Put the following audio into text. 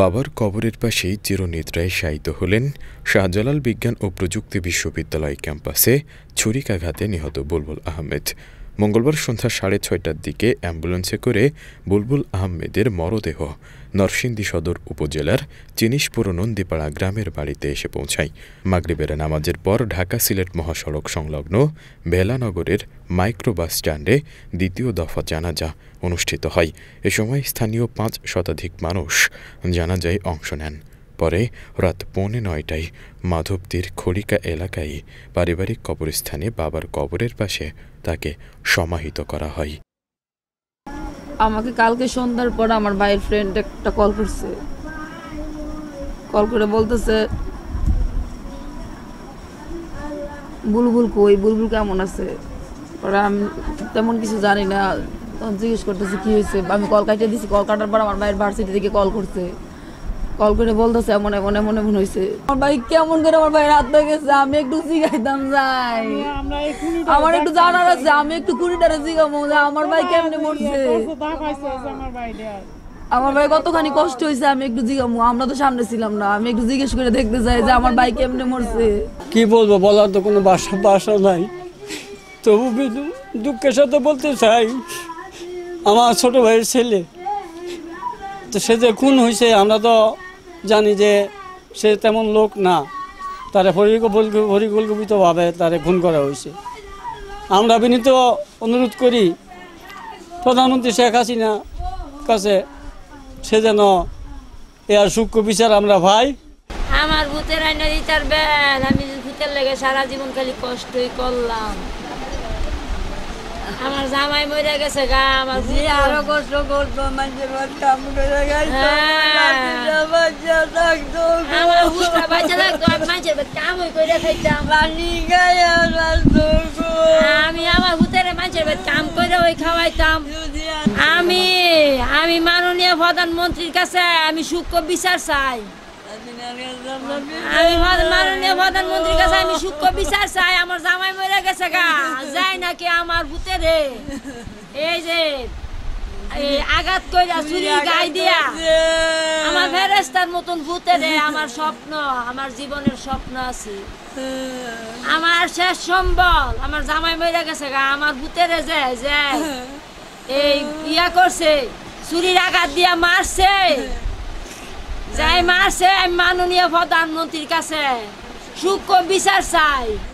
বাবার কবরের পাশেই চিরনিদ্রায় শায়িত হলেন শাহজালাল বিজ্ঞান ও প্রযুক্তি বিশ্ববিদ্যালয় ক্যাম্পাসে ছুরিকাঘাতে নিহত বুলবুল আহমেদ মঙ্গলবার সন্ধ্যা সাড়ে ছয়টার দিকে অ্যাম্বুলেন্সে করে বুলবুল আহমেদের মরদেহ নরসিংদী সদর উপজেলার চিনিশপুর নন্দীপাড়া গ্রামের বাড়িতে এসে পৌঁছায় মাগরিবের নামাজের পর ঢাকা সিলেট মহাসড়ক সংলগ্ন ভেলানগরের মাইক্রোবাস স্ট্যান্ডে দ্বিতীয় দফা জানাজা অনুষ্ঠিত হয় এ সময় স্থানীয় পাঁচ শতাধিক মানুষ জানাজায় অংশ নেন পরে রাত পৌনে নয়টায় মাধবদীর খড়িকা এলাকায় পারিবারিক কবরস্থানে বাবার কবরের পাশে তাকে সমাহিত করা হয় আমাকে কালকে সন্ধ্যার পর আমার ভাইয়ের ফ্রেন্ড একটা কল করছে কল করে বলতেছে বুলবুল কই বুলবুল কেমন আছে আমি তেমন কিছু জানি না জিজ্ঞেস করতেছে কি হয়েছে আমি কল কাটিয়ে দিছি কল কাটার পর আমার ভাইয়ের ভার্সিটি থেকে কল করছে কল করে বলতেছে এমন এমন এমন এমন হয়েছে আমার ভাই কেমন করে আমার ভাই রাত হয়ে গেছে আমি একটু জিগাইতাম যাই আমার একটু জানার আছে আমি একটু কুড়িটারে জিগাবো যে আমার ভাই কেমনে মরছে আমার ভাই কতখানি কষ্ট হয়েছে আমি একটু জিগামু আমরা তো সামনে ছিলাম না আমি একটু জিজ্ঞেস করে দেখতে চাই যে আমার ভাই কেমনে মরছে কি বলবো বলার তো কোনো বাসা বাসা নাই তবু দুঃখের সাথে বলতে চাই আমার ছোট ভাইয়ের ছেলে তো সে যে খুন হয়েছে আমরা তো জানি যে সে তেমন লোক না তারা পরিকল্পিতভাবে তারে খুন করা হয়েছে আমরা বিনীত অনুরোধ করি প্রধানমন্ত্রী শেখ হাসিনা কাছে সে যেন এর সূক্ষ্ম বিচার আমরা ভাই আমার ভূতের আইনা দিতার আমি ভূতের লেগে সারা জীবন খালি কষ্টই করলাম আমার জামাই মরে গেছে গা আমার আরো কষ্ট করতো মানুষের কাম থাকতো আমার হুসটা বাচ্চা থাকতো আমি মানুষের কাম ওই করে খাইতাম পানি গায়ে আমি আমার হুতের মানুষের কাম করে ওই খাওয়াইতাম আমি আমি মাননীয় প্রধানমন্ত্রীর কাছে আমি সূক্ষ্ম বিচার চাই আমি মাননীয় প্রধানমন্ত্রীর কাছে আমি সূক্ষ্ম বিচার চাই আমার জামাই মরে গেছে গা যাই নাকি আমার ভূতে এই যে আঘাত কইরা চুরি গাই দিয়া ফেরেস্তার মতন রে আমার স্বপ্ন আমার জীবনের স্বপ্ন আছে আমার শেষ সম্বল আমার জামাই মরে গেছে গা আমার ভূতে রে যায় এই ইয়া করছে চুরির আঘাত দিয়া মারছে যাই মারছে আমি মাননীয় প্রধানমন্ত্রীর কাছে সুখ বিচার চাই